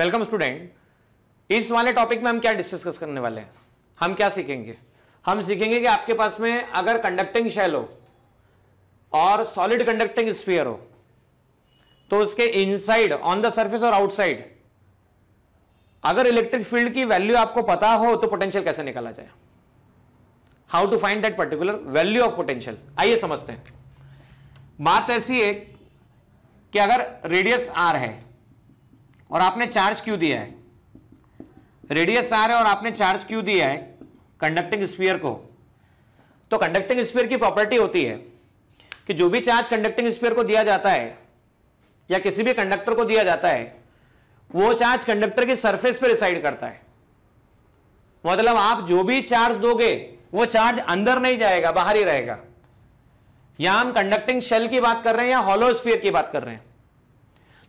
welcome student इस वाले topic में हम क्या डिस्कस करने वाले हैं हम क्या सीखेंगे हम सीखेंगे कि आपके पास में अगर कंडक्टिंग शेल हो और सॉलिड कंडक्टिंग स्फीयर हो तो उसके इनसाइड ऑन द सरफेस और आउटसाइड अगर इलेक्ट्रिक फील्ड की वैल्यू आपको पता हो तो पोटेंशियल कैसे निकाला जाए how to find that particular value of potential आइए समझते हैं बात ऐसी है कि अगर रेडियस आर है और आपने चार्ज क्यों दिया है रेडियस आर है और आपने चार्ज क्यों दिया है कंडक्टिंग स्पीयर को तो कंडक्टिंग स्पीयर की प्रॉपर्टी होती है कि जो भी चार्ज कंडक्टिंग स्पीयर को दिया जाता है या किसी भी कंडक्टर को दिया जाता है वो चार्ज कंडक्टर की सरफेस पर रिसाइड करता है मतलब आप जो भी चार्ज दोगे वो चार्ज अंदर नहीं जाएगा बाहर ही रहेगा या हम कंडक्टिंग शेल की बात कर रहे हैं या हॉलो स्पीयर की बात कर रहे हैं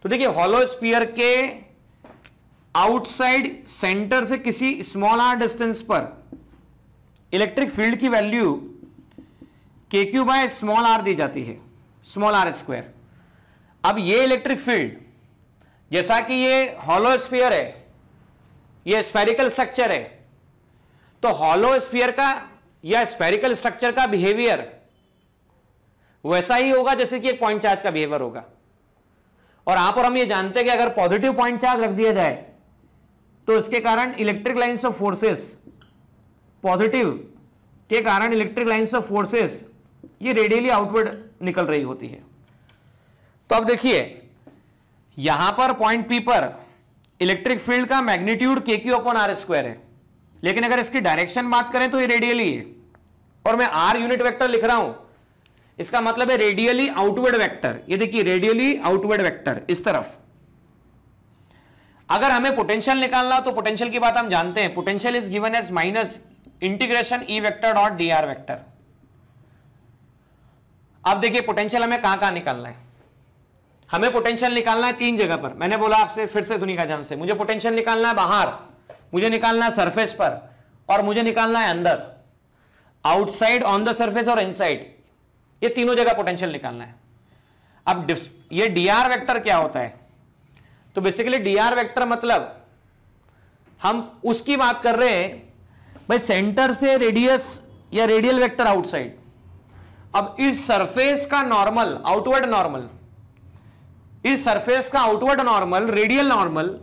तो देखिए हॉलो स्पीयर के आउटसाइड सेंटर से किसी स्मॉल आर डिस्टेंस पर इलेक्ट्रिक फील्ड की value K Q by small R दी जाती है स्मॉल आर स्क्वायर अब ये इलेक्ट्रिक फील्ड जैसा कि ये हॉलो स्पीयर है ये स्पेरिकल स्ट्रक्चर है तो हॉलो स्पीयर का या स्पेरिकल स्ट्रक्चर का बिहेवियर वैसा ही होगा जैसे कि एक पॉइंट चार्ज का बिहेवियर होगा और आप और हम ये जानते हैं कि अगर पॉजिटिव पॉइंट चार्ज रख दिया जाए तो इसके कारण electric lines of forces positive के कारण इलेक्ट्रिक लाइन्स ऑफ फोर्सेस ये रेडियली आउटवर्ड निकल रही होती है तो अब देखिए यहां पर पॉइंट पी पर इलेक्ट्रिक फील्ड का magnitude K Q upon R square है लेकिन अगर इसकी डायरेक्शन बात करें तो ये रेडियली है और मैं आर यूनिट वेक्टर लिख रहा हूं इसका मतलब है रेडियली आउटवर्ड वेक्टर ये देखिए रेडियली आउटवर्ड वेक्टर इस तरफ अगर हमें पोटेंशियल निकालना तो पोटेंशियल की बात हम जानते हैं potential is given as minus integration E vector dot D R vector अब देखिए पोटेंशियल हमें कहां कहां निकालना है हमें पोटेंशियल निकालना है तीन जगह पर मैंने बोला आपसे फिर से का जान से मुझे पोटेंशियल निकालना है बाहर मुझे निकालना है सरफेस पर और मुझे निकालना है अंदर आउटसाइड ऑन द सरफेस और इनसाइड ये तीनों जगह पोटेंशियल निकालना है अब ये डी आर वैक्टर क्या होता है तो बेसिकली डी आर वैक्टर मतलब हम उसकी बात कर रहे हैं भाई सेंटर से रेडियस या रेडियल वेक्टर आउटसाइड अब इस सरफेस का नॉर्मल आउटवर्ड नॉर्मल इस सरफेस का आउटवर्ड नॉर्मल रेडियल नॉर्मल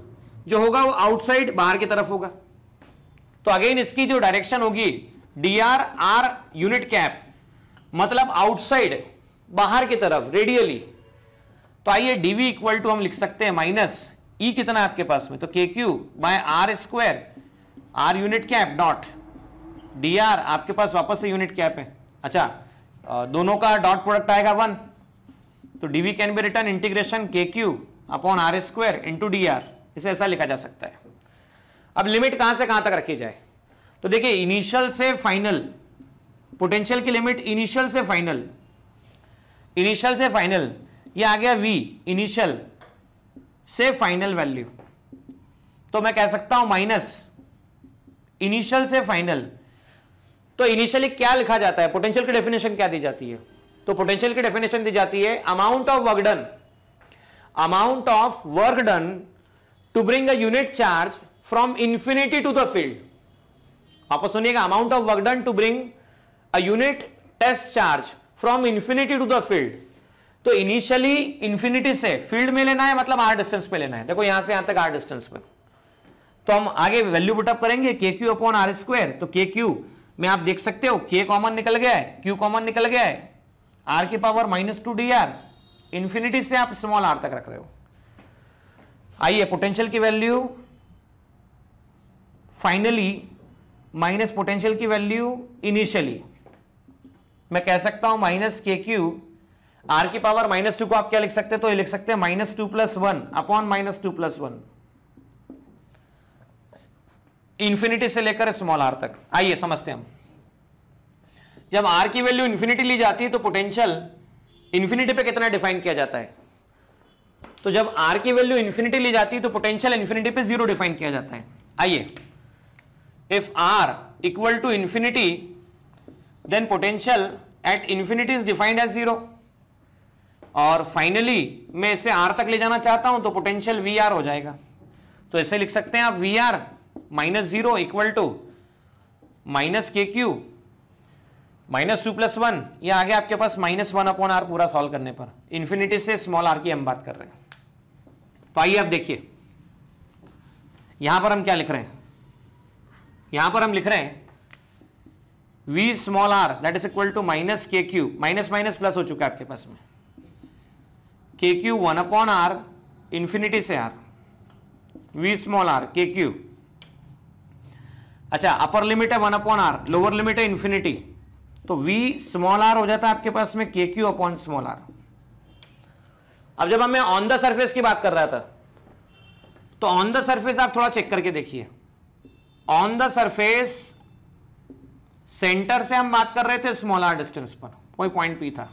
जो होगा वो आउटसाइड बाहर की तरफ होगा तो अगेन इसकी जो डायरेक्शन होगी D R R unit cap मतलब आउटसाइड बाहर की तरफ रेडियली तो आइए डीवी इक्वल टू हम लिख सकते हैं माइनस ई e कितना है आपके पास में तो K Q by R square R unit cap dot D R आपके पास वापस से यूनिट कैप है अच्छा दोनों का डॉट प्रोडक्ट आएगा वन तो DV can be written integration K Q upon R square into D R इसे ऐसा लिखा जा सकता है अब लिमिट कहां से कहां तक रखी जाए तो देखिए इनिशियल से फाइनल पोटेंशियल की लिमिट इनिशियल से फाइनल इनिशियल से फाइनल ये आ गया वी इनिशियल से फाइनल वैल्यू तो मैं कह सकता हूं माइनस इनिशियल से फाइनल तो इनिशियली क्या लिखा जाता है पोटेंशियल की डेफिनेशन क्या दी जाती है तो पोटेंशियल की डेफिनेशन दी जाती है amount of work done amount of work done to bring a unit charge from infinity to the field आप सुनिएगा amount of work done to bring a unit test charge from infinity to the field तो initially infinity से field में लेना है मतलब are distance पे लेना है देखो यहां से यहां तक आर डिस्टेंस पे तो हम आगे वैल्यू बुटअप करेंगे के क्यू अपॉन आर स्क्वायर तो के क्यू में आप देख सकते हो के कॉमन निकल गया है क्यू कॉमन निकल गया है आर की power minus two d r infinity से आप स्मॉल आर तक रख रहे हो आइए पोटेंशियल की वैल्यू फाइनली माइनस पोटेंशियल की वैल्यू इनिशियली मैं कह सकता हूं माइनस के क्यू आर की पावर माइनस टू को आप क्या लिख सकते हैं तो ये लिख सकते हैं minus two plus one upon minus two plus one infinity से लेकर स्मॉल आर तक आइए समझते हैं हम जब आर की वैल्यू इन्फिनिटी ली जाती है तो पोटेंशियल इंफिनिटी पे कितना डिफाइन किया जाता है तो जब आर की वैल्यू इन्फिनिटी ली जाती है तो पोटेंशियल इंफिनिटी पे जीरो डिफाइन किया जाता है आइए if r equal to infinity then potential at infinity is defined as zero और फाइनली मैं इसे आर तक ले जाना चाहता हूं तो पोटेंशियल वी आर हो जाएगा तो ऐसे लिख सकते हैं आप V r minus zero equal to minus k q minus two plus one या आगे आपके पास माइनस वन अपॉन आर पूरा सॉल्व करने पर इन्फिनिटी से स्मॉल आर की हम बात कर रहे हैं तो आइए आप देखिए यहां पर हम क्या लिख रहे हैं यहां पर हम लिख रहे हैं v small r that is equal to minus k q minus minus plus हो चुका है आपके पास में k q one upon r infinity से r V small r k q अच्छा अपर लिमिट है one upon r lower limit है इन्फिनिटी तो वी स्मॉल आर हो जाता है आपके पास में k Q upon small are अब जब हमें ऑन द सरफेस की बात कर रहा था तो ऑन द सरफेस आप थोड़ा चेक करके देखिए ऑन द सरफेस सेंटर से हम बात कर रहे थे स्मॉल आर डिस्टेंस पर कोई पॉइंट पी था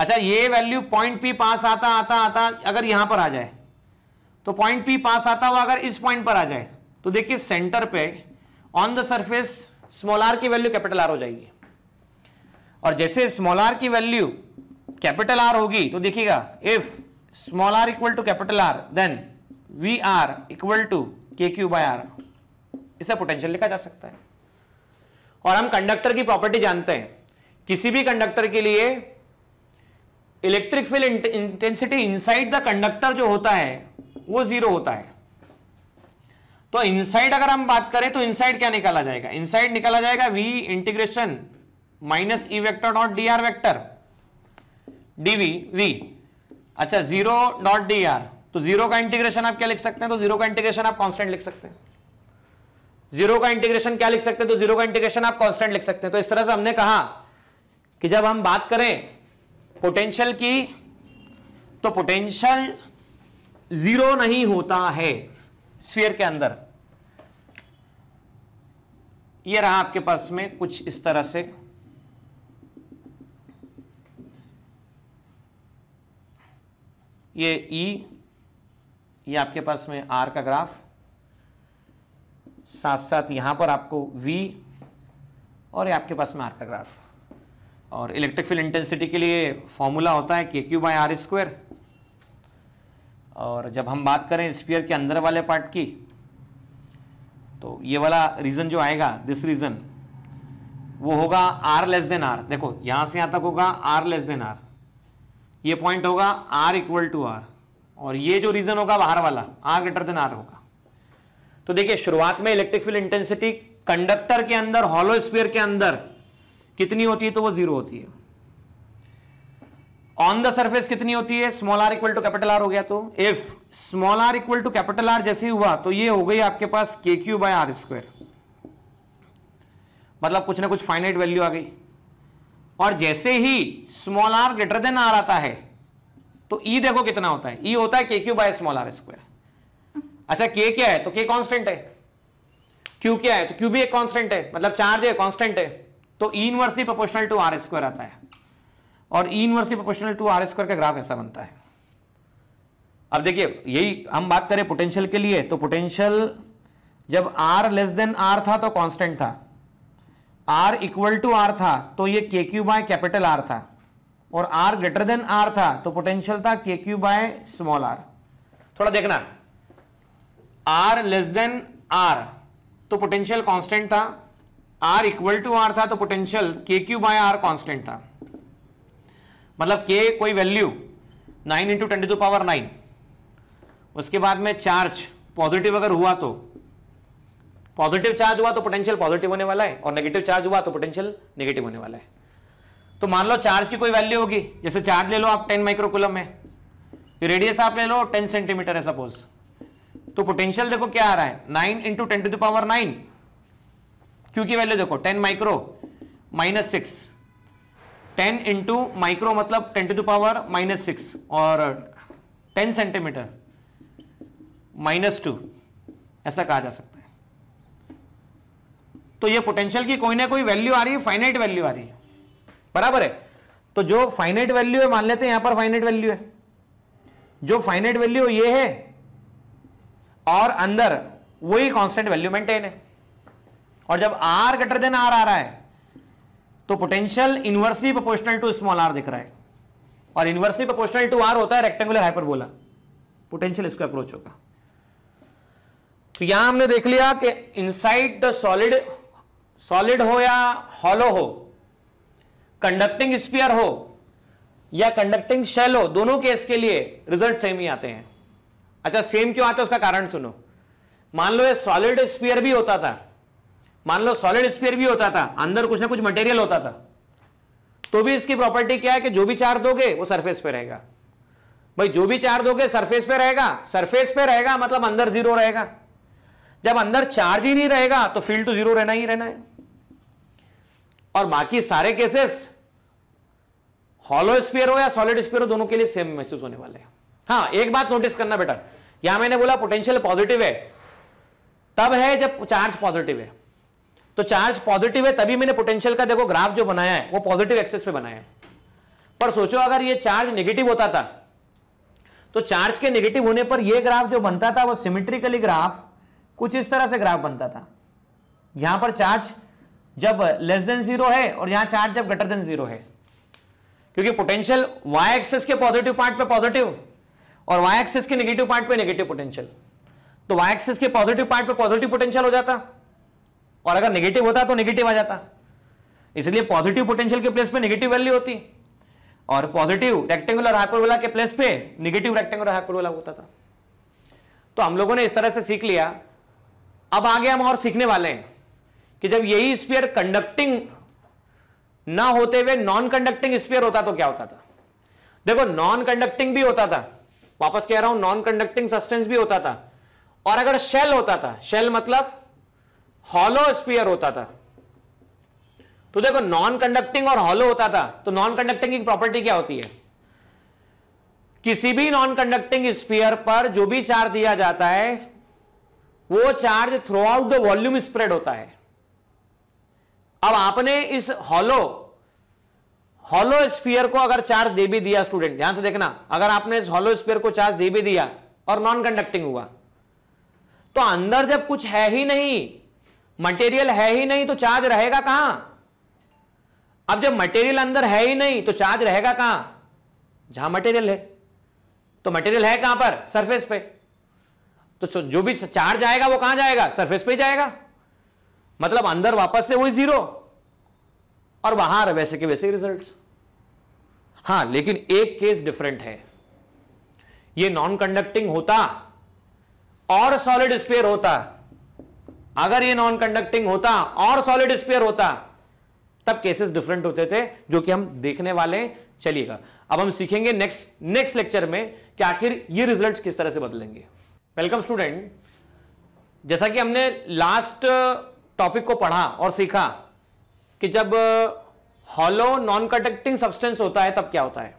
अच्छा ये वैल्यू पॉइंट पी पास आता आता आता अगर यहां पर आ जाए तो पॉइंट पी पास आता हुआ अगर इस पॉइंट पर आ जाए तो देखिए सेंटर पे on the surface small r की वैल्यू कैपिटल आर हो जाएगी और जैसे स्मॉल आर की वैल्यू कैपिटल आर होगी तो देखिएगा if small r equal to capital R then V r equal to k Q by r इसे पोटेंशियल लिखा जा सकता है और हम कंडक्टर की प्रॉपर्टी जानते हैं किसी भी कंडक्टर के लिए electric field intensity inside the conductor जो होता है वो जीरो होता है तो इनसाइड अगर हम बात करें तो इनसाइड क्या निकाला जाएगा इनसाइड निकाला जाएगा V integration minus E vector dot D r vector d V V अच्छा जीरो डॉट डी आर तो जीरो का इंटीग्रेशन आप क्या लिख सकते हैं तो जीरो का इंटीग्रेशन आप कॉन्स्टेंट लिख सकते हैं जीरो का इंटीग्रेशन क्या लिख सकते हैं तो जीरो का इंटीग्रेशन आप कांस्टेंट लिख सकते हैं तो इस तरह से हमने कहा कि जब हम बात करें पोटेंशियल की तो पोटेंशियल जीरो नहीं होता है स्फीयर के अंदर ये रहा आपके पास में कुछ इस तरह से ये ई e, ये आपके पास में आर का ग्राफ साथ साथ यहाँ पर आपको V और ये आपके पास में आर का ग्राफ और इलेक्ट्रिक फील्ड इंटेंसिटी के लिए फॉर्मूला होता है k Q by are square और जब हम बात करें स्पीयर के अंदर वाले पार्ट की तो ये वाला रीज़न जो आएगा दिस रीज़न वो होगा आर लेस देन आर देखो यहाँ से यहाँ तक होगा आर लेस देन आर ये पॉइंट होगा आर इक्वल टू आर और ये जो रीज़न होगा बाहर वाला आर ग्रेटर देन आर होगा तो देखिए शुरुआत में इलेक्ट्रिक फील्ड इंटेंसिटी कंडक्टर के अंदर हॉलो स्पेयर के अंदर कितनी होती है तो वो जीरो होती है ऑन द सरफेस कितनी होती है small r equal to capital R हो गया तो if small r equal to capital R जैसे हुआ तो ये हो गई आपके पास के क्यू बाय आर स्क्वायर मतलब कुछ ना कुछ फाइनाइट वैल्यू आ गई और जैसे ही small r greater than r आता है तो ई e देखो कितना होता है ई e होता है k Q by small r square अच्छा के क्या है तो के कांस्टेंट है क्यू क्या है तो क्यू भी एक कांस्टेंट है मतलब चार्ज है कांस्टेंट है तो E inversely proportional to r square आता है और E inversely proportional to r square का ग्राफ ऐसा बनता है अब देखिए यही हम बात करें पोटेंशियल के लिए तो पोटेंशियल जब आर लेस देन आर था तो कॉन्स्टेंट था आर इक्वल टू आर था तो ये के क्यू बाय कैपिटल आर था और आर ग्रेटर देन आर था तो पोटेंशियल था के क्यू बाय स्मॉल आर थोड़ा देखना आर लेस देन आर तो पोटेंशियल कांस्टेंट था आर इक्वल टू आर था तो पोटेंशियल के क्यू बाय आर कॉन्स्टेंट था मतलब के कोई value nine into twenty to power nine उसके बाद में चार्ज पॉजिटिव अगर हुआ तो पॉजिटिव चार्ज हुआ तो पोटेंशियल पॉजिटिव होने वाला है और नेगेटिव चार्ज हुआ तो पोटेंशियल नेगेटिव होने वाला है तो मान लो चार्ज की कोई वैल्यू होगी जैसे चार्ज ले लो आप टेन माइक्रोकुलम में रेडियस आप ले लो टेन सेंटीमीटर है सपोज तो पोटेंशियल देखो क्या आ रहा है nine into ten to the power nine q की वैल्यू देखो ten micro minus six ten into micro मतलब ten to the power minus six और टेन सेंटीमीटर माइनस टू ऐसा कहा जा सकता है तो ये पोटेंशियल की कोई ना कोई वैल्यू आ रही है फाइनाइट वैल्यू आ रही है बराबर है तो जो फाइनाइट वैल्यू है मान लेते हैं यहां पर फाइनाइट वैल्यू है जो फाइनाइट वैल्यू ये है और अंदर वही कांस्टेंट वैल्यू मेंटेन है और जब आर ग्रेटर देन आर आ रहा है तो potential inversely proportional to small r दिख रहा है और इन्वर्सली प्रोपोर्शनल टू आर होता है रेक्टेंगुलर हाइपरबोला पोटेंशियल इसको अप्रोच होगा तो यहां हमने देख लिया कि इनसाइड द सॉलिड सॉलिड हो या हॉलो हो कंडक्टिंग स्पीयर हो या कंडक्टिंग शेल हो दोनों केस के लिए रिजल्ट सेम ही आते हैं अच्छा सेम क्यों आता है उसका कारण सुनो मान लो ये सॉलिड स्पीयर भी होता था मान लो सॉलिड स्पीयर भी होता था अंदर कुछ ना कुछ मटेरियल होता था तो भी इसकी प्रॉपर्टी क्या है कि जो भी चार दोगे वो सरफेस पे रहेगा भाई जो भी चार दोगे सरफेस पे रहेगा सरफेस पे रहेगा मतलब अंदर जीरो रहेगा जब अंदर चार्ज ही नहीं रहेगा तो फील्ड टू जीरो रहना ही रहना है और बाकी सारे केसेस हॉलो स्पीयर हो या सॉलिड स्पीयर हो दोनों के लिए सेम महसूस होने वाले हैं हाँ एक बात नोटिस करना बेटा या मैंने बोला पोटेंशियल पॉजिटिव है तब है जब चार्ज पॉजिटिव है तो चार्ज पॉजिटिव है तभी मैंने पोटेंशियल का देखो ग्राफ जो बनाया है वो पॉजिटिव एक्सेस पे बनाया है पर सोचो अगर ये चार्ज नेगेटिव होता था तो चार्ज के नेगेटिव होने पर ये ग्राफ जो बनता था वो सिमेट्रिकली ग्राफ कुछ इस तरह से ग्राफ बनता था यहां पर चार्ज जब लेस देन जीरो है और यहां चार्ज जब ग्रेटर देन जीरो है क्योंकि पोटेंशियल वाई एक्सेस के पॉजिटिव पार्ट पे पॉजिटिव और वाई एक्सेस के नेगेटिव पार्ट पे नेगेटिव पोटेंशियल तो वाई एक्सेस के पॉजिटिव पार्ट पे पॉजिटिव पोटेंशियल हो जाता और अगर नेगेटिव होता तो नेगेटिव आ जाता इसलिए पॉजिटिव पोटेंशियल के प्लेस पे नेगेटिव वैल्यू होती और पॉजिटिव रेक्टेंगुलर हाइपरबोला के प्लेस पे नेगेटिव रेक्टेंगुलर हाइपरबोला होता था तो हम लोगों ने इस तरह से सीख लिया अब आगे हम और सीखने वाले हैं कि जब यही स्पीयर कंडक्टिंग ना होते हुए नॉन कंडक्टिंग स्पीयर होता तो क्या होता था देखो नॉन कंडक्टिंग भी होता था वापस कह रहा हूं नॉन कंडक्टिंग सस्टेंस भी होता था और अगर शेल होता था शेल मतलब हॉलो स्पीयर होता था तो देखो नॉन कंडक्टिंग और हॉलो होता था तो नॉन कंडक्टिंग की प्रॉपर्टी क्या होती है किसी भी नॉन कंडक्टिंग स्पीयर पर जो भी चार्ज दिया जाता है वो charge throughout the volume spread होता है अब आपने इस हॉलो हॉलो स्पीयर को अगर चार्ज दे भी दिया स्टूडेंट ध्यान से देखना अगर आपने इस हॉलो स्पीयर को चार्ज दे भी दिया और नॉन कंडक्टिंग हुआ तो अंदर जब कुछ है ही नहीं मटेरियल है ही नहीं तो चार्ज रहेगा कहां अब जब मटेरियल अंदर है ही नहीं तो चार्ज रहेगा कहां जहां मटेरियल है तो मटेरियल है कहां पर सरफेस पे तो जो भी चार्ज आएगा वो कहां जाएगा सरफेस पे जाएगा मतलब अंदर वापस से वही जीरो और वहां वैसे के वैसे रिजल्ट हां लेकिन एक केस डिफरेंट है ये नॉन कंडक्टिंग होता और सॉलिड स्पेयर होता अगर ये नॉन कंडक्टिंग होता और सॉलिड स्पेयर होता तब केसेस डिफरेंट होते थे जो कि हम देखने वाले चलिएगा अब हम सीखेंगे नेक्स्ट नेक्स्ट लेक्चर में कि आखिर ये रिजल्ट्स किस तरह से बदलेंगे वेलकम स्टूडेंट जैसा कि हमने लास्ट टॉपिक uh, को पढ़ा और सीखा कि जब हॉलो नॉन कंडक्टिंग सब्सटेंस होता है तब क्या होता है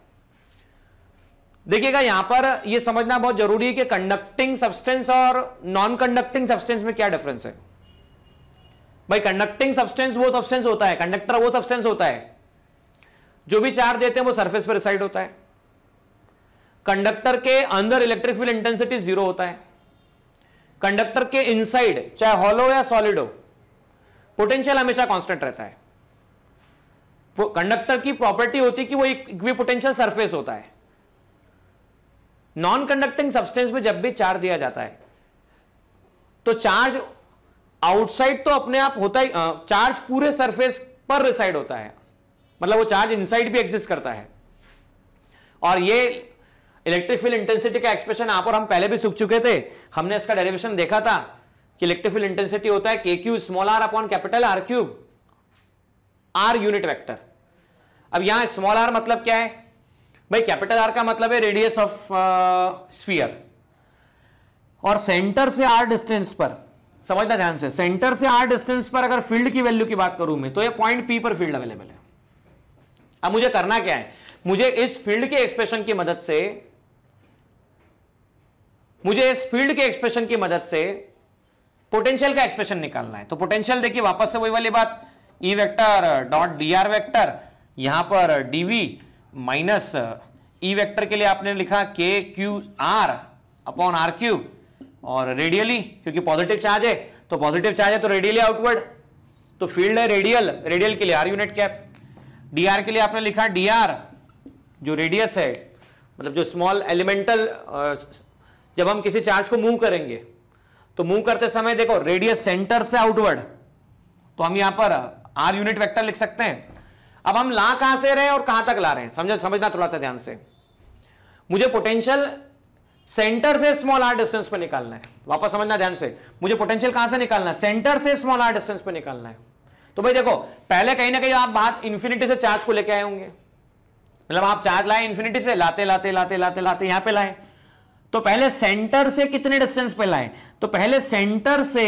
देखिएगा यहां पर यह समझना बहुत जरूरी है कि कंडक्टिंग सब्सटेंस और नॉन कंडक्टिंग सब्सटेंस में क्या डिफरेंस है भाई कंडक्टिंग सब्सटेंस वो सब्सटेंस होता है कंडक्टर वो सब्सटेंस होता है जो भी चार्ज देते हैं वो सरफेस पर रिसाइड होता है कंडक्टर के अंदर इलेक्ट्रिक फील्ड इंटेंसिटी जीरो होता है कंडक्टर के इनसाइड चाहे हॉलो या सॉलिड हो पोटेंशियल हमेशा कांस्टेंट रहता है कंडक्टर की प्रॉपर्टी होती है कि वो इक्विपोटेंशियल सरफेस होता है नॉन कंडक्टिंग सब्सटेंस में जब भी चार्ज दिया जाता है तो चार्ज आउटसाइड तो अपने आप होता ही चार्ज पूरे सरफेस पर रिसाइड होता है मतलब वो चार्ज इनसाइड भी एग्जिस्ट करता है और ये इलेक्ट्रिक फील्ड इंटेंसिटी का एक्सप्रेशन आप और हम पहले भी सुख चुके थे हमने इसका डेरिवेशन देखा था कि इलेक्ट्रिक फील्ड इंटेंसिटी होता है k q small r upon capital R cube r unit vector अब यहां स्मॉल आर मतलब क्या है भाई कैपिटल आर का मतलब है रेडियस ऑफ स्फीयर और सेंटर से आर डिस्टेंस पर समझना ध्यान से सेंटर से आर डिस्टेंस पर अगर फील्ड की वैल्यू की बात करूं मैं तो ये पॉइंट पी पर फील्ड अवेलेबल है अब मुझे करना क्या है मुझे इस फील्ड के एक्सप्रेशन की मदद से मुझे इस फील्ड के एक्सप्रेशन की मदद से पोटेंशियल का एक्सप्रेशन निकालना है तो पोटेंशियल देखिए वापस से वही वाली बात E vector dot D R vector यहां पर d V minus E vector के लिए आपने लिखा k q r upon r q और रेडियली क्योंकि पॉजिटिव चार्ज है तो पॉजिटिव चार्ज है तो रेडियली आउटवर्ड तो फील्ड है रेडियल रेडियल के लिए r unit cap d r के लिए आपने लिखा डी आर जो रेडियस है मतलब जो स्मॉल एलिमेंटल जब हम किसी चार्ज को मूव करेंगे तो मूव करते समय देखो रेडियस सेंटर से आउटवर्ड तो हम यहां पर आर यूनिट वेक्टर लिख सकते हैं अब हम ला कहां से रहे और कहां तक ला रहे हैं समझ समझना थोड़ा सा ध्यान से मुझे पोटेंशियल सेंटर से स्मॉल आर डिस्टेंस पर निकालना है वापस समझना ध्यान से मुझे पोटेंशियल कहां से निकालना है सेंटर से स्मॉल आर डिस्टेंस पर निकालना है तो भाई देखो पहले कहीं ना कहीं आप बात इंफिनिटी से चार्ज को लेके आए होंगे मतलब आप चार्ज लाए इन्फिनिटी से लाते लाते लाते लाते लाते यहां पे लाए तो पहले सेंटर से कितने डिस्टेंस पे लाए तो पहले सेंटर से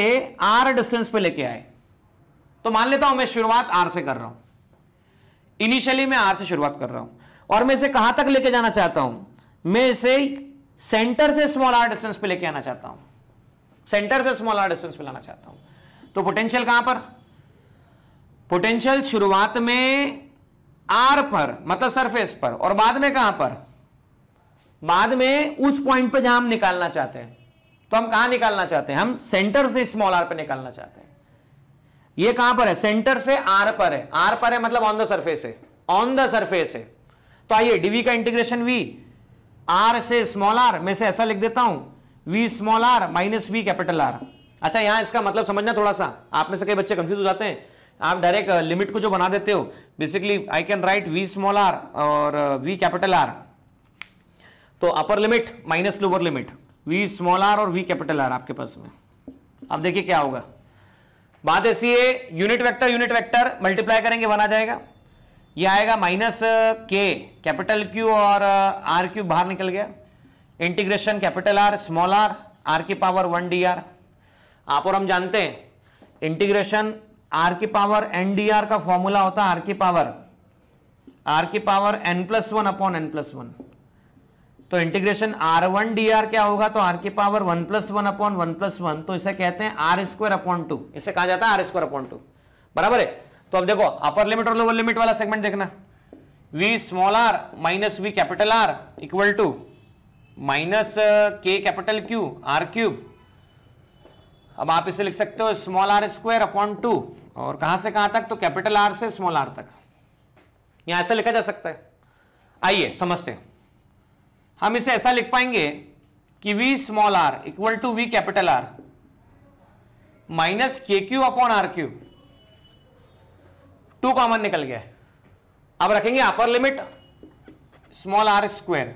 आर डिस्टेंस पे लेके आए तो मान लेता हूं मैं शुरुआत आर से कर रहा हूं इनिशियली मैं आर से शुरुआत कर रहा हूं और मैं इसे कहां तक लेके जाना चाहता हूं मैं इसे सेंटर से स्मॉल आर डिस्टेंस पे लेके आना चाहता हूं सेंटर से स्मॉल आर डिस्टेंस पे लाना चाहता हूं तो पोटेंशियल कहां पर पोटेंशियल शुरुआत में आर पर मतलब सरफेस पर और बाद में कहां पर बाद में उस पॉइंट पर जहां हम निकालना चाहते हैं तो हम कहां निकालना चाहते हैं हम सेंटर से स्मॉल आर पर निकालना चाहते हैं ये कहां पर है सेंटर से आर पर है आर पर है मतलब ऑन द सरफेस है ऑन द सरफेस है तो आइए डीवी का इंटीग्रेशन वी आर से स्मॉल आर मैं से ऐसा लिख देता हूं V small r minus V capital R अच्छा यहां इसका मतलब समझना थोड़ा सा आप में से कई बच्चे कंफ्यूज हो जाते हैं आप डायरेक्ट लिमिट uh, को जो बना देते हो basically I can write V small r और वी कैपिटल आर तो upper limit minus lower limit V small r और वी कैपिटल आर आपके पास में अब देखिए क्या होगा बात ऐसी है unit vector unit vector multiply करेंगे वन आ जाएगा ये आएगा माइनस के कैपिटल क्यू और आर uh, क्यू बाहर निकल गया integration capital R small r r की पावर वन डी आर आप और हम जानते हैं इंटीग्रेशन आर की पावर एन डी आर का फॉर्मूला होता है आर की पावर आर की power n plus one upon n plus one तो integration r one d r क्या होगा तो आर की power one plus one upon one plus one तो इसे कहते हैं आर स्क्वायर अपॉन टू इसे कहा जाता है आर स्क्वायर अपॉन टू बराबर है तो अब देखो अपर लिमिट और लोअर लिमिट वाला सेगमेंट देखना V small r minus V capital R equal to minus k capital Q r cube अब आप इसे लिख सकते हो small r square upon two और कहां से कहां तक तो कैपिटल आर से स्मॉल आर तक यहां ऐसा लिखा जा सकता है आइए समझते हैं हम इसे ऐसा लिख पाएंगे कि V small r equal to V capital R minus k Q upon r q two common निकल गया अब रखेंगे upper limit small r square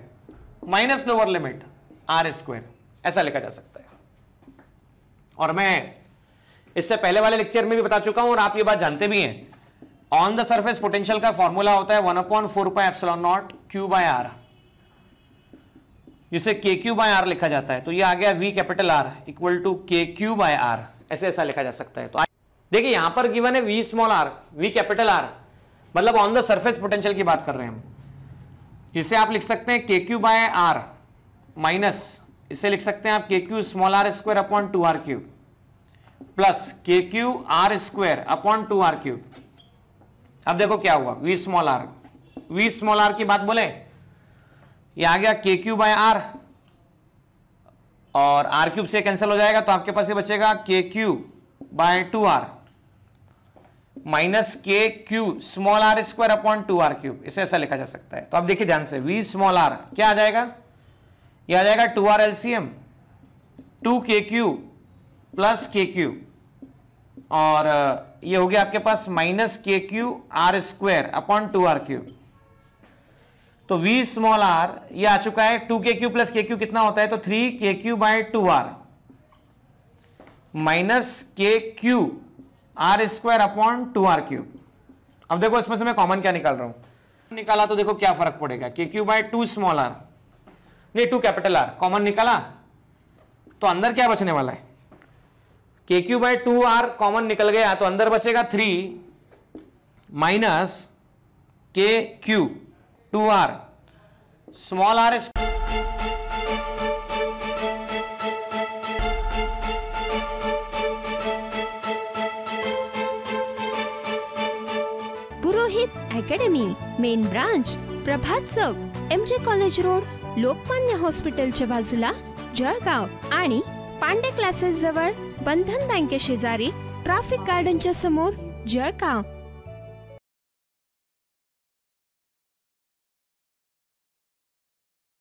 minus lower limit r square ऐसा लिखा जा सकता है और मैं इससे पहले वाले लेक्चर में भी बता चुका हूं और आप ये बात जानते भी हैं ऑन द सरफेस पोटेंशियल का फॉर्मूला होता है one upon four pi epsilon not Q by R जिसे के क्यू बाय आर लिखा जाता है तो ये आ गया V capital R equal to k Q by r ऐसे ऐसा लिखा जा सकता है तो देखिए यहां पर गिवन है V small r V capital R मतलब ऑन द सर्फेस पोटेंशियल की बात कर रहे हैं हम इसे आप लिख सकते हैं के क्यू बाय आर माइनस इसे लिख सकते हैं आप k q small r square upon two r cube plus k q r square upon two r cube अब देखो क्या हुआ V small r V small r की बात बोले ये आ गया के क्यू बाय आर और आर क्यूब से कैंसिल हो जाएगा तो आपके पास ये बचेगा k Q by two r minus k q small r square upon two r cube इसे ऐसा लिखा जा सकता है तो आप देखिए ध्यान से वी स्मॉल आर क्या आ जाएगा यह आ जाएगा two r L C M two k q plus k q और ये हो गया आपके पास minus k q r square upon two r cube तो वी स्मॉल आर ये आ चुका है to k q plus k Q कितना होता है तो three k Q by two r minus k q r square upon two r cube अब देखो इसमें से मैं कॉमन क्या निकाल रहा हूं निकाला तो देखो क्या फर्क पड़ेगा k Q by two small r नहीं टू कैपिटल आर कॉमन निकाला तो अंदर क्या बचने वाला है k Q by two r common निकल गया तो अंदर बचेगा three minus k q two r small r Purohit academy main branch Prabhat Chowk M J college road Lokmanya हॉस्पिटलच्या बाजूला जळगाव आणि पांडे क्लासेस जवळ बंधन बँके शेजारी ट्रॅफिक गार्डनच्या समोर जळगाव